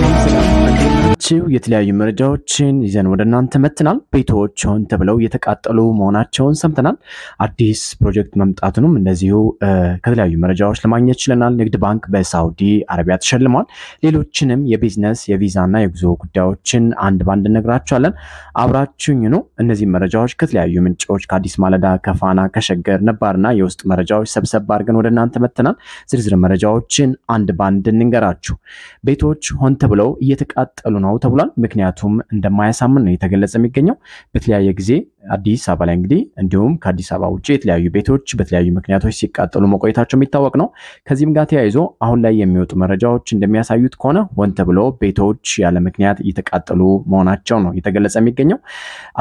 listen, listen. እንደምናላችሁ የተለያዩ መረጃዎችን ይዘን ወደ እናንተ መትናል። ቤቶች ሆን ተብለው እየተቃጠሉ መሆናቸውን ሰምተናል። አዲስ ፕሮጀክት መምጣቱንም እንደዚሁ ከተለያዩ መረጃዎች ለማግኘት ችለናል። ንግድ ባንክ በሳውዲ አረቢያ ተሸልሟል። ሌሎችንም የቢዝነስ የቪዛና የጉዞ ጉዳዮችን አንድ ባንድ እነግራችኋለን። አብራችሁኝ ነው። እነዚህ መረጃዎች ከተለያዩ ምንጮች ከአዲስ ማለዳ፣ ከፋና፣ ከሸገር ነባርና የውስጥ መረጃዎች ሰብሰብ አድርገን ወደ እናንተ መትናል። ዝርዝር መረጃዎችን አንድ ባንድ እንንገራችሁ። ቤቶች ሆን ተብለው እየተቃጠሉ ነው ነው ተብሏል። ምክንያቱም እንደማያሳምን ነው የተገለጸ የሚገኘው በተለያየ ጊዜ አዲስ አበባ ላይ እንግዲህ እንዲሁም ከአዲስ አበባ ውጭ የተለያዩ ቤቶች በተለያዩ ምክንያቶች ሲቃጠሉ መቆየታቸው የሚታወቅ ነው። ከዚህም ጋር ተያይዞ አሁን ላይ የሚወጡ መረጃዎች እንደሚያሳዩት ከሆነ ሆን ተብሎ ቤቶች ያለ ምክንያት እየተቃጠሉ መሆናቸው ነው እየተገለጸ የሚገኘው።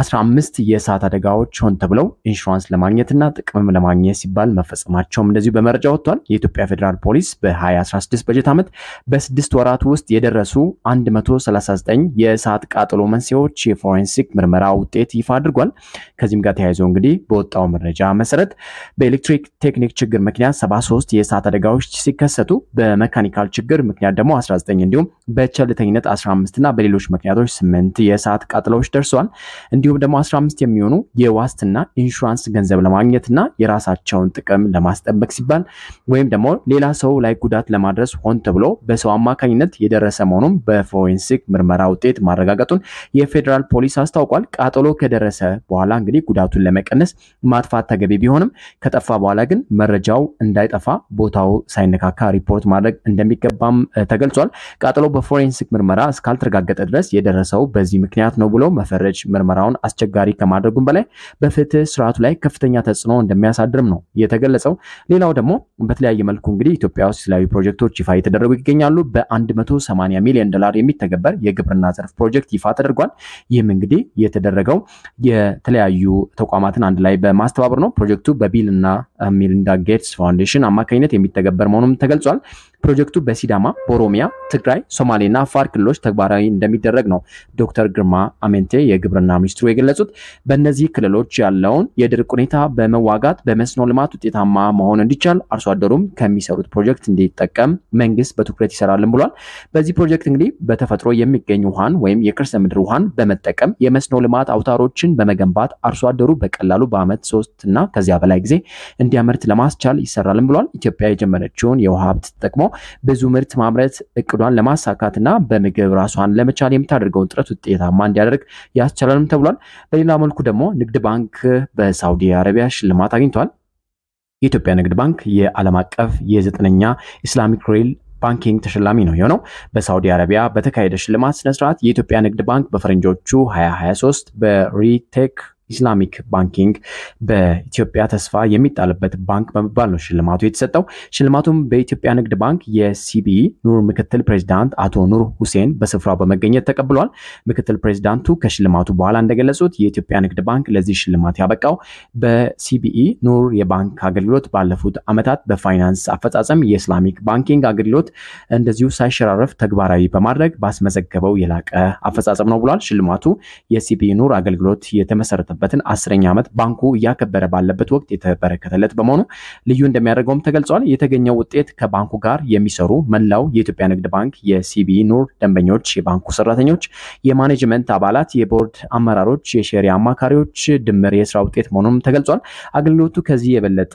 አስራ አምስት የእሳት አደጋዎች ሆን ተብለው ኢንሹራንስ ለማግኘትና ጥቅምም ለማግኘት ሲባል መፈጸማቸውም እንደዚሁ በመረጃ ወጥቷል። የኢትዮጵያ ፌዴራል ፖሊስ በ2016 በጀት ዓመት በስድስት ወራት ውስጥ የደረሱ 139 የእሳት ቃጠሎ መንስኤዎች የፎሬንሲክ ምርመራ ውጤት ይፋ አድርጓል። ከዚህም ጋር ተያይዞ እንግዲህ በወጣው መረጃ መሰረት በኤሌክትሪክ ቴክኒክ ችግር ምክንያት 73 የእሳት አደጋዎች ሲከሰቱ በመካኒካል ችግር ምክንያት ደግሞ 19 እንዲሁም በቸልተኝነት 15 እና በሌሎች ምክንያቶች 8 የእሳት ቃጥሎዎች ደርሰዋል። እንዲሁም ደግሞ 15 የሚሆኑ የዋስትና ኢንሹራንስ ገንዘብ ለማግኘትና የራሳቸውን ጥቅም ለማስጠበቅ ሲባል ወይም ደግሞ ሌላ ሰው ላይ ጉዳት ለማድረስ ሆን ተብሎ በሰው አማካኝነት የደረሰ መሆኑም በፎሬንሲክ ምርመራ ውጤት ማረጋገጡን የፌዴራል ፖሊስ አስታውቋል። ቃጠሎ ከደረሰ በኋላ በኋላ እንግዲህ ጉዳቱን ለመቀነስ ማጥፋት ተገቢ ቢሆንም ከጠፋ በኋላ ግን መረጃው እንዳይጠፋ ቦታው ሳይነካካ ሪፖርት ማድረግ እንደሚገባም ተገልጿል። ቃጠሎ በፎሬንሲክ ምርመራ እስካልተረጋገጠ ድረስ የደረሰው በዚህ ምክንያት ነው ብሎ መፈረጅ ምርመራውን አስቸጋሪ ከማድረጉም በላይ በፍትህ ስርዓቱ ላይ ከፍተኛ ተጽዕኖ እንደሚያሳድርም ነው የተገለጸው። ሌላው ደግሞ በተለያየ መልኩ እንግዲህ ኢትዮጵያ ውስጥ የተለያዩ ፕሮጀክቶች ይፋ የተደረጉ ይገኛሉ። በ180 ሚሊዮን ዶላር የሚተገበር የግብርና ዘርፍ ፕሮጀክት ይፋ ተደርጓል። ይህም እንግዲህ የተደረገው የተለያዩ ተቋማትን አንድ ላይ በማስተባበር ነው። ፕሮጀክቱ በቢል እና ሚሊንዳ ጌትስ ፋውንዴሽን አማካኝነት የሚተገበር መሆኑም ተገልጿል። ፕሮጀክቱ በሲዳማ፣ በኦሮሚያ፣ ትግራይ፣ ሶማሌና አፋር ክልሎች ተግባራዊ እንደሚደረግ ነው ዶክተር ግርማ አሜንቴ የግብርና ሚኒስትሩ የገለጹት። በእነዚህ ክልሎች ያለውን የድርቅ ሁኔታ በመዋጋት በመስኖ ልማት ውጤታማ መሆን እንዲቻል አርሶ አደሩም ከሚሰሩት ፕሮጀክት እንዲጠቀም መንግስት በትኩረት ይሰራልን ብሏል። በዚህ ፕሮጀክት እንግዲህ በተፈጥሮ የሚገኝ ውሃን ወይም የከርሰ ምድር ውሃን በመጠቀም የመስኖ ልማት አውታሮችን በመገንባት አርሶ አደሩ በቀላሉ በአመት ሶስት እና ከዚያ በላይ ጊዜ እንዲያመርት ለማስቻል ይሰራልን ብሏል። ኢትዮጵያ የጀመረችውን የውሃ ሀብት ተጠቅሞ ብዙ ምርት ማምረት እቅዷን ለማሳካትና በምግብ ራሷን ለመቻል የምታደርገውን ጥረት ውጤታማ እንዲያደርግ ያስቻላልም ተብሏል። በሌላ መልኩ ደግሞ ንግድ ባንክ በሳውዲ አረቢያ ሽልማት አግኝቷል። የኢትዮጵያ ንግድ ባንክ የዓለም አቀፍ የዘጠነኛ ኢስላሚክ ሬል ባንኪንግ ተሸላሚ ነው የሆነው። በሳውዲ አረቢያ በተካሄደ ሽልማት ስነስርዓት የኢትዮጵያ ንግድ ባንክ በፈረንጆቹ 2023 በሪቴክ ኢስላሚክ ባንኪንግ በኢትዮጵያ ተስፋ የሚጣልበት ባንክ በመባል ነው ሽልማቱ የተሰጠው። ሽልማቱም በኢትዮጵያ ንግድ ባንክ የሲቢ ኑር ምክትል ፕሬዚዳንት አቶ ኑር ሁሴን በስፍራው በመገኘት ተቀብሏል። ምክትል ፕሬዚዳንቱ ከሽልማቱ በኋላ እንደገለጹት የኢትዮጵያ ንግድ ባንክ ለዚህ ሽልማት ያበቃው በሲቢኢ ኑር የባንክ አገልግሎት ባለፉት ዓመታት በፋይናንስ አፈጻጸም የኢስላሚክ ባንኪንግ አገልግሎት እንደዚሁ ሳይሸራረፍ ተግባራዊ በማድረግ ባስመዘገበው የላቀ አፈጻጸም ነው ብሏል። ሽልማቱ የሲቢኢ ኑር አገልግሎት የተመሰረተ የፈጸመበትን አስረኛ ዓመት ባንኩ እያከበረ ባለበት ወቅት የተበረከተለት በመሆኑ ልዩ እንደሚያደርገውም ተገልጿል። የተገኘው ውጤት ከባንኩ ጋር የሚሰሩ መላው የኢትዮጵያ ንግድ ባንክ የሲቢ ኑር ደንበኞች፣ የባንኩ ሰራተኞች፣ የማኔጅመንት አባላት፣ የቦርድ አመራሮች፣ የሼሪ አማካሪዎች ድምር የስራ ውጤት መሆኑም ተገልጿል። አገልግሎቱ ከዚህ የበለጠ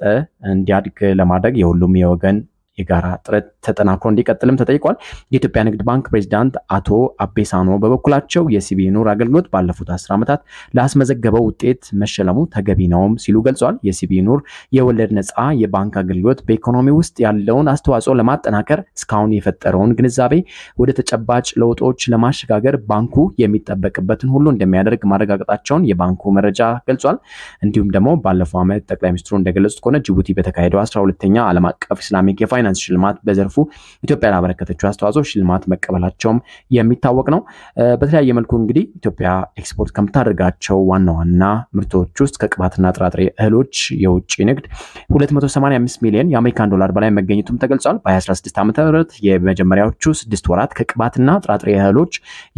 እንዲያድግ ለማድረግ የሁሉም የወገን የጋራ ጥረት ተጠናክሮ እንዲቀጥልም ተጠይቋል። የኢትዮጵያ ንግድ ባንክ ፕሬዚዳንት አቶ አቤሳኖ በበኩላቸው የሲቢኢ ኑር አገልግሎት ባለፉት አስር ዓመታት ላስመዘገበው ውጤት መሸለሙ ተገቢ ነውም ሲሉ ገልጿል። የሲቢኢ ኑር የወለድ ነፃ የባንክ አገልግሎት በኢኮኖሚ ውስጥ ያለውን አስተዋጽኦ ለማጠናከር እስካሁን የፈጠረውን ግንዛቤ ወደ ተጨባጭ ለውጦች ለማሸጋገር ባንኩ የሚጠበቅበትን ሁሉ እንደሚያደርግ ማረጋገጣቸውን የባንኩ መረጃ ገልጿል። እንዲሁም ደግሞ ባለፈው ዓመት ጠቅላይ ሚኒስትሩ እንደገለጹት ከሆነ ጅቡቲ በተካሄደው አስራ ሁለተኛ ዓለም አቀፍ ኢስላሚክ የፋ የፋይናንስ ሽልማት በዘርፉ ኢትዮጵያ ላበረከተችው አስተዋጽኦ ሽልማት መቀበላቸውም የሚታወቅ ነው። በተለያየ መልኩ እንግዲህ ኢትዮጵያ ኤክስፖርት ከምታደርጋቸው ዋና ዋና ምርቶች ውስጥ ከቅባትና ጥራጥሬ እህሎች የውጭ ንግድ 285 ሚሊዮን የአሜሪካን ዶላር በላይ መገኘቱም ተገልጿል። በ2016 ዓ ም የመጀመሪያዎቹ ስድስት ወራት ከቅባትና ጥራጥሬ እህሎች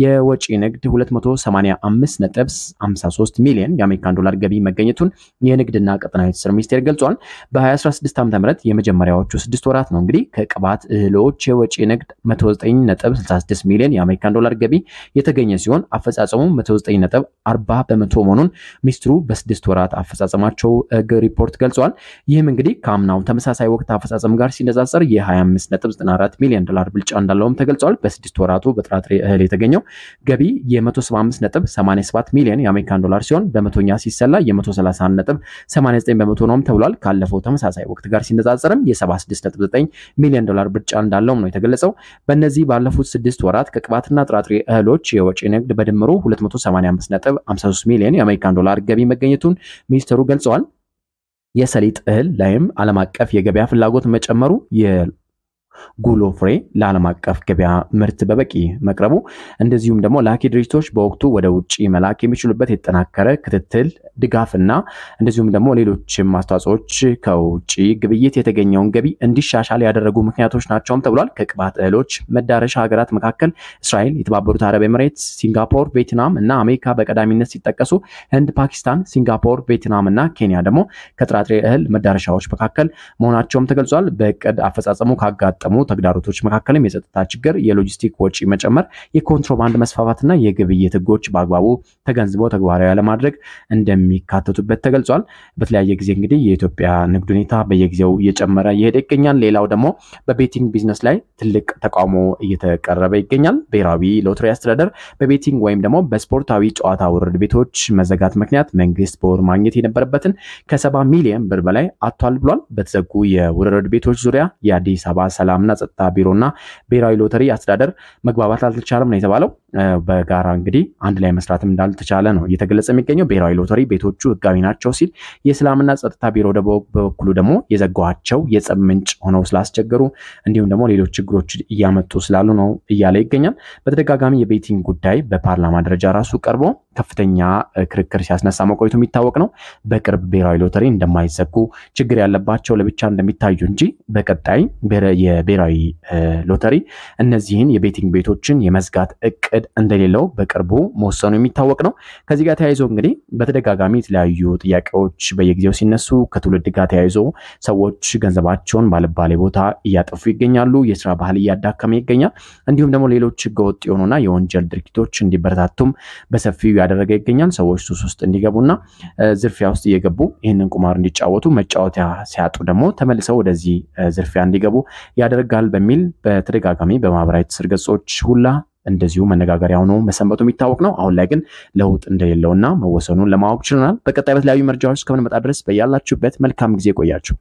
የወጪ ንግድ 285.53 ሚሊዮን የአሜሪካን ዶላር ገቢ መገኘቱን የንግድና ቀጠናዊ ትስስር ሚኒስቴር ገልጿል። በ2016 ዓ ም የመጀመሪያዎቹ ስድስት ወራት ነው። እንግዲህ ከቅባት እህሎች የወጪ ንግድ 109.66 ሚሊዮን የአሜሪካን ዶላር ገቢ የተገኘ ሲሆን አፈጻጸሙ 109.40 በመቶ መሆኑን ሚኒስትሩ በስድስት ወራት አፈጻጸማቸው ሪፖርት ገልጿል። ይህም እንግዲህ ከአምናው ተመሳሳይ ወቅት አፈጻጸም ጋር ሲነጻጸር የ25.94 ሚሊዮን ዶላር ብልጫ እንዳለውም ተገልጿል። በስድስት ወራቱ በጥራጥሬ እህል የተገኘው ገቢ የ175.87 ሚሊዮን የአሜሪካን ዶላር ሲሆን በመቶኛ ሲሰላ የ131.89 በመቶ ነውም ተብሏል። ካለፈው ተመሳሳይ ወቅት ጋር ሲነጻጸርም የ76.9 ሚሊዮን ዶላር ብልጫ እንዳለውም ነው የተገለጸው። በእነዚህ ባለፉት ስድስት ወራት ከቅባትና ጥራጥሬ እህሎች የወጪ ንግድ በድምሩ 285.53 ሚሊዮን የአሜሪካን ዶላር ገቢ መገኘቱን ሚኒስትሩ ገልጸዋል። የሰሊጥ እህል ላይም ዓለም አቀፍ የገበያ ፍላጎት መጨመሩ ጉሎ ፍሬ ለዓለም አቀፍ ገበያ ምርት በበቂ መቅረቡ እንደዚሁም ደግሞ ላኪ ድርጅቶች በወቅቱ ወደ ውጭ መላክ የሚችሉበት የተጠናከረ ክትትል ድጋፍና እንደዚሁም ደግሞ ሌሎችም አስተዋጽኦች ከውጭ ግብይት የተገኘውን ገቢ እንዲሻሻል ያደረጉ ምክንያቶች ናቸውም ተብሏል። ከቅባት እህሎች መዳረሻ ሀገራት መካከል እስራኤል፣ የተባበሩት አረብ ኤምሬት፣ ሲንጋፖር፣ ቬትናም እና አሜሪካ በቀዳሚነት ሲጠቀሱ ህንድ፣ ፓኪስታን፣ ሲንጋፖር፣ ቬትናም እና ኬንያ ደግሞ ከጥራጥሬ እህል መዳረሻዎች መካከል መሆናቸውም ተገልጿል። በእቅድ አፈጻጸሙ ካጋጠ ካጋጠሙ ተግዳሮቶች መካከልም የጸጥታ ችግር፣ የሎጂስቲክ ወጪ መጨመር፣ የኮንትሮባንድ መስፋፋትና የግብይት ህጎች በአግባቡ ተገንዝበው ተግባራዊ ለማድረግ እንደሚካተቱበት ተገልጿል። በተለያየ ጊዜ እንግዲህ የኢትዮጵያ ንግድ ሁኔታ በየጊዜው እየጨመረ እየሄደ ይገኛል። ሌላው ደግሞ በቤቲንግ ቢዝነስ ላይ ትልቅ ተቃውሞ እየተቀረበ ይገኛል። ብሔራዊ ሎተሪ አስተዳደር በቤቲንግ ወይም ደግሞ በስፖርታዊ ጨዋታ ውርድ ቤቶች መዘጋት ምክንያት መንግስት በወር ማግኘት የነበረበትን ከሰባ ሚሊዮን ብር በላይ አጥቷል ብሏል። በተዘጉ የውርድ ቤቶች ዙሪያ የአዲስ አበባ ሰላም ሰላምና ጸጥታ ቢሮና ብሔራዊ ሎተሪ አስተዳደር መግባባት አልተቻለም ነው የተባለው። በጋራ እንግዲህ አንድ ላይ መስራትም እንዳልተቻለ ነው እየተገለጸ የሚገኘው። ብሔራዊ ሎተሪ ቤቶቹ ህጋዊ ናቸው ሲል፣ የሰላምና ጸጥታ ቢሮ በበኩሉ ደግሞ የዘጓቸው የጸብ ምንጭ ሆነው ስላስቸገሩ እንዲሁም ደግሞ ሌሎች ችግሮች እያመጡ ስላሉ ነው እያለ ይገኛል። በተደጋጋሚ የቤቲንግ ጉዳይ በፓርላማ ደረጃ ራሱ ቀርቦ ከፍተኛ ክርክር ሲያስነሳ መቆየቱ የሚታወቅ ነው። በቅርብ ብሔራዊ ሎተሪ እንደማይዘጉ ችግር ያለባቸው ለብቻ እንደሚታዩ እንጂ በቀጣይ ብሔራዊ ሎተሪ እነዚህን የቤቲንግ ቤቶችን የመዝጋት እቅድ እንደሌለው በቅርቡ መወሰኑ የሚታወቅ ነው። ከዚህ ጋር ተያይዞ እንግዲህ በተደጋጋሚ የተለያዩ ጥያቄዎች በየጊዜው ሲነሱ፣ ከትውልድ ጋር ተያይዞ ሰዎች ገንዘባቸውን ባልባሌ ቦታ እያጠፉ ይገኛሉ። የስራ ባህል እያዳከመ ይገኛል። እንዲሁም ደግሞ ሌሎች ህገወጥ የሆኑና የወንጀል ድርጊቶች እንዲበረታቱም በሰፊው ያደረገ ይገኛል። ሰዎች ሱስ ውስጥ እንዲገቡና ዝርፊያ ውስጥ እየገቡ ይህንን ቁማር እንዲጫወቱ መጫወቻ ሲያጡ ደግሞ ተመልሰው ወደዚህ ዝርፊያ እንዲገቡ ያደ ያደርጋል በሚል በተደጋጋሚ በማህበራዊ ትስስር ገጾች ሁላ እንደዚሁ መነጋገሪያ ሆኖ መሰንበቱ የሚታወቅ ነው። አሁን ላይ ግን ለውጥ እንደሌለውና መወሰኑን ለማወቅ ችለናል። በቀጣይ በተለያዩ መረጃዎች እስከምንመጣ ድረስ በያላችሁበት መልካም ጊዜ ቆያችሁ።